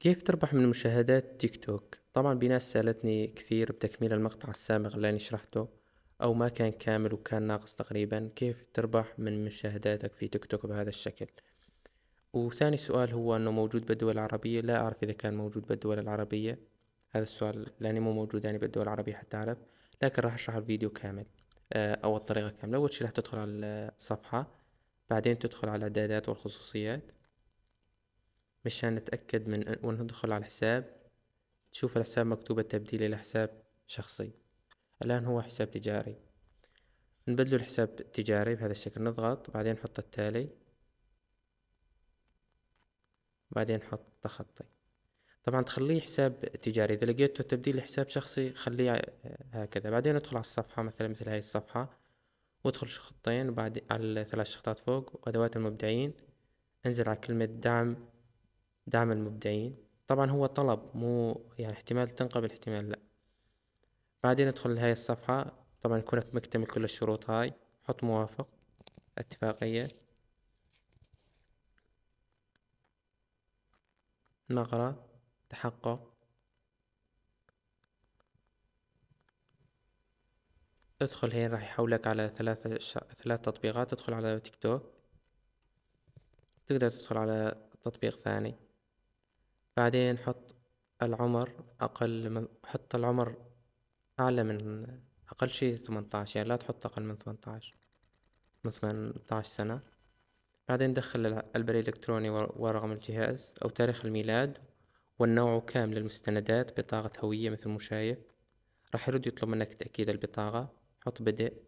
كيف تربح من مشاهدات تيك توك؟ طبعا بناس سألتني كثير بتكميل المقطع السابق اللي أنا شرحته أو ما كان كامل وكان ناقص تقريبا كيف تربح من مشاهداتك في تيك توك بهذا الشكل وثاني سؤال هو أنه موجود بالدول العربية لا أعرف إذا كان موجود بالدول العربية هذا السؤال لأني مو موجود يعني بالدول العربية حتى أعرف لكن راح أشرح الفيديو كامل آه، أو الطريقة كاملة أول شي راح تدخل على الصفحة بعدين تدخل على الإعدادات والخصوصيات مشان نتأكد من وندخل على الحساب تشوف الحساب مكتوب التبديل إلى حساب شخصي الآن هو حساب تجاري نبدله الحساب التجاري بهذا الشكل نضغط بعدين نحط التالي بعدين نحط تخطي طبعا تخليه حساب تجاري إذا لقيته تبديل لحساب شخصي خليه هكذا بعدين ادخل على الصفحة مثلا مثل هاي الصفحة وادخل خطين بعد على ثلاث شخطات فوق وأدوات المبدعين انزل على كلمة دعم دعم المبدعين طبعا هو طلب مو يعني احتمال تنقبل احتمال لا بعدين ادخل لهاي الصفحة طبعا يكونك مكتمل كل الشروط هاي حط موافق اتفاقية نقرأ تحقق ادخل هين راح يحولك على ثلاثة ش... ثلاث تطبيقات تدخل على تيك توك تقدر تدخل على تطبيق ثاني بعدين حط العمر أقل من حط العمر أعلى من أقل شي ثمنتعشر يعني لا تحط أقل من ثمنتعشر من ثمنتعشر سنة بعدين دخل البريد الإلكتروني ورقم الجهاز أو تاريخ الميلاد والنوع كامل المستندات بطاقة هوية مثل مشايف شايف راح يرد يطلب منك تأكيد البطاقة حط بدء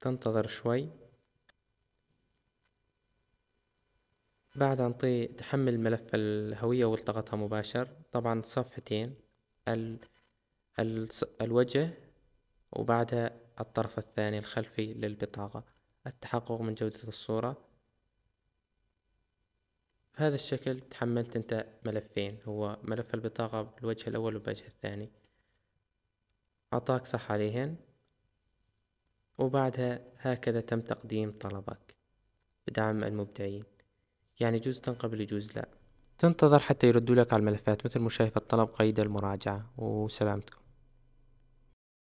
تنتظر شوي بعد أن تحمل ملف الهوية والتقطها مباشر طبعا صفحتين ال... ال... الوجه وبعدها الطرف الثاني الخلفي للبطاقة التحقق من جودة الصورة بهذا الشكل تحملت انت ملفين هو ملف البطاقة بالوجه الأول والوجه الثاني أعطاك صح عليهن وبعدها هكذا تم تقديم طلبك بدعم المبدعين يعني يجوز تنقبل يجوز لا تنتظر حتى يردوا لك على الملفات مثل مشايفة الطلب قيد المراجعة وسلامتكم